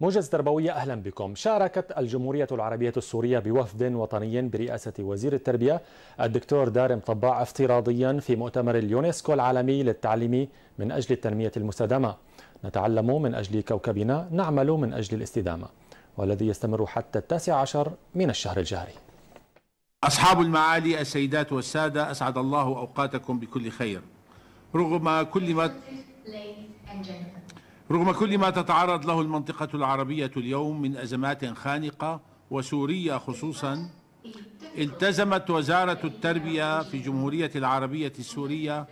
موجز تربوية أهلا بكم شاركت الجمهورية العربية السورية بوفد وطني برئاسة وزير التربية الدكتور دارم طباع افتراضيا في مؤتمر اليونسكو العالمي للتعليم من أجل التنمية المستدامة نتعلم من أجل كوكبنا نعمل من أجل الاستدامة والذي يستمر حتى التاسع عشر من الشهر الجاري أصحاب المعالي السيدات والسادة أسعد الله أوقاتكم بكل خير رغم كل ما رغم كل ما تتعرض له المنطقة العربية اليوم من أزمات خانقة وسوريا خصوصا التزمت وزارة التربية في جمهورية العربية السورية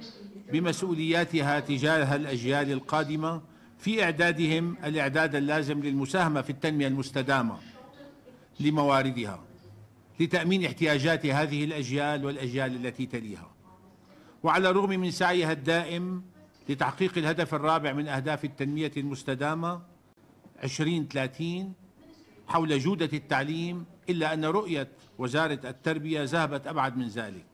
بمسؤولياتها تجاه الأجيال القادمة في إعدادهم الإعداد اللازم للمساهمة في التنمية المستدامة لمواردها لتأمين احتياجات هذه الأجيال والأجيال التي تليها وعلى الرغم من سعيها الدائم لتحقيق الهدف الرابع من أهداف التنمية المستدامة 2030 حول جودة التعليم إلا أن رؤية وزارة التربية ذهبت أبعد من ذلك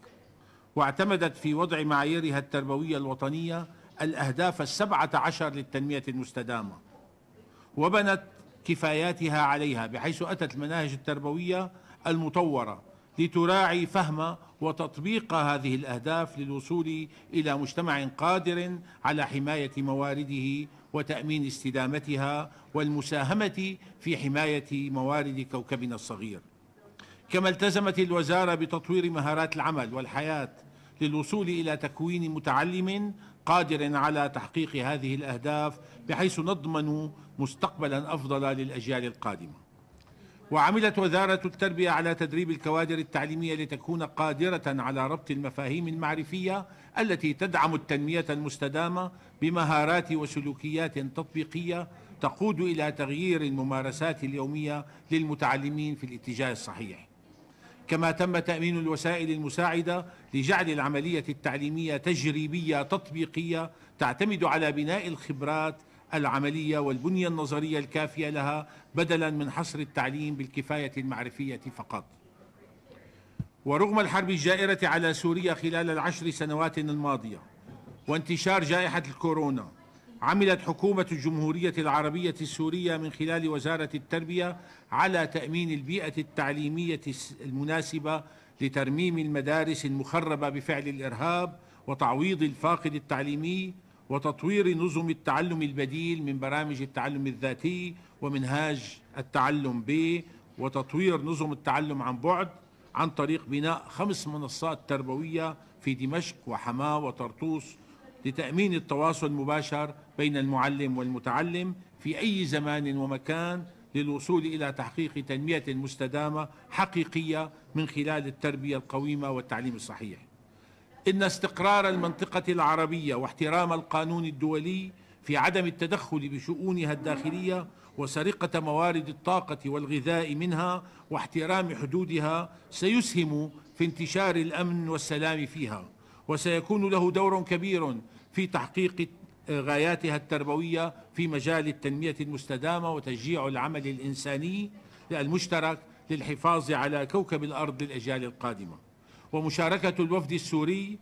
واعتمدت في وضع معاييرها التربوية الوطنية الأهداف السبعة عشر للتنمية المستدامة وبنت كفاياتها عليها بحيث أتت المناهج التربوية المطورة لتراعي فهم وتطبيق هذه الاهداف للوصول الى مجتمع قادر على حمايه موارده وتامين استدامتها والمساهمه في حمايه موارد كوكبنا الصغير كما التزمت الوزاره بتطوير مهارات العمل والحياه للوصول الى تكوين متعلم قادر على تحقيق هذه الاهداف بحيث نضمن مستقبلا افضل للاجيال القادمه وعملت وزارة التربية على تدريب الكوادر التعليمية لتكون قادرة على ربط المفاهيم المعرفية التي تدعم التنمية المستدامة بمهارات وسلوكيات تطبيقية تقود إلى تغيير الممارسات اليومية للمتعلمين في الاتجاه الصحيح كما تم تأمين الوسائل المساعدة لجعل العملية التعليمية تجريبية تطبيقية تعتمد على بناء الخبرات العملية والبنية النظرية الكافية لها بدلا من حصر التعليم بالكفاية المعرفية فقط ورغم الحرب الجائرة على سوريا خلال العشر سنوات الماضية وانتشار جائحة الكورونا عملت حكومة الجمهورية العربية السورية من خلال وزارة التربية على تأمين البيئة التعليمية المناسبة لترميم المدارس المخربة بفعل الإرهاب وتعويض الفاقد التعليمي وتطوير نظم التعلم البديل من برامج التعلم الذاتي ومنهاج التعلم ب وتطوير نظم التعلم عن بعد عن طريق بناء خمس منصات تربوية في دمشق وحماة وطرطوس لتأمين التواصل المباشر بين المعلم والمتعلم في أي زمان ومكان للوصول إلى تحقيق تنمية مستدامة حقيقية من خلال التربية القويمة والتعليم الصحيح إن استقرار المنطقة العربية واحترام القانون الدولي في عدم التدخل بشؤونها الداخلية وسرقة موارد الطاقة والغذاء منها واحترام حدودها سيسهم في انتشار الأمن والسلام فيها وسيكون له دور كبير في تحقيق غاياتها التربوية في مجال التنمية المستدامة وتشجيع العمل الإنساني المشترك للحفاظ على كوكب الأرض للأجيال القادمة ومشاركة الوفد السوري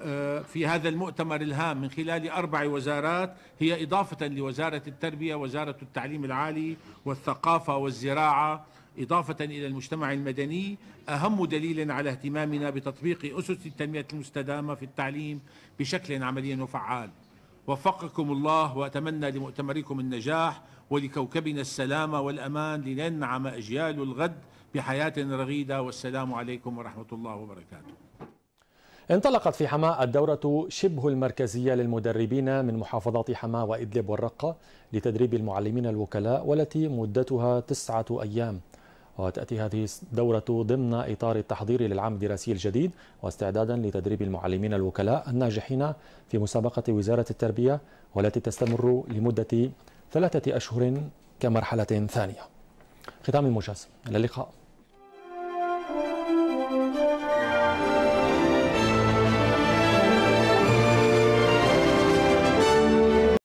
آه، في هذا المؤتمر الهام من خلال أربع وزارات هي إضافة لوزارة التربية وزارة التعليم العالي والثقافة والزراعة إضافة إلى المجتمع المدني أهم دليل على اهتمامنا بتطبيق أسس التنمية المستدامة في التعليم بشكل عملي وفعال وفقكم الله وأتمنى لمؤتمركم النجاح ولكوكبنا السلامة والأمان لننعم أجيال الغد بحياة رغيدة والسلام عليكم ورحمة الله وبركاته انطلقت في حماة الدورة شبه المركزية للمدربين من محافظات حماة وإدلب والرقة لتدريب المعلمين الوكلاء والتي مدتها تسعة أيام وتأتي هذه الدورة ضمن إطار التحضير للعام الدراسي الجديد واستعدادا لتدريب المعلمين الوكلاء الناجحين في مسابقة وزارة التربية والتي تستمر لمدة ثلاثة أشهر كمرحلة ثانية ختام المجاز إلى اللقاء